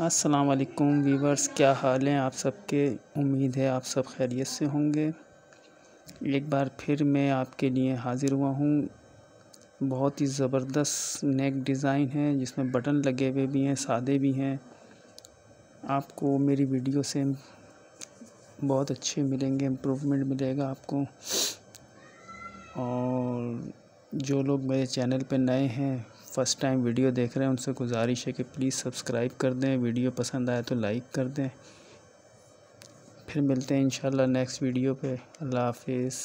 अस्सलाम वालेकुम वीवर्स क्या हाल हैं आप सबके उम्मीद है आप सब खैरियत से होंगे एक बार फिर मैं आपके लिए हाज़िर हुआ हूँ बहुत ही ज़बरदस्त नेक डिज़ाइन है जिसमें बटन लगे हुए भी हैं सादे भी हैं आपको मेरी वीडियो से बहुत अच्छे मिलेंगे इम्प्रूवमेंट मिलेगा आपको और जो लोग मेरे चैनल पर नए हैं फ़र्स्ट टाइम वीडियो देख रहे हैं उनसे गुजारिश है कि प्लीज़ सब्सक्राइब कर दें वीडियो पसंद आए तो लाइक कर दें फिर मिलते हैं इन नेक्स्ट वीडियो पे अल्लाह हाफिज़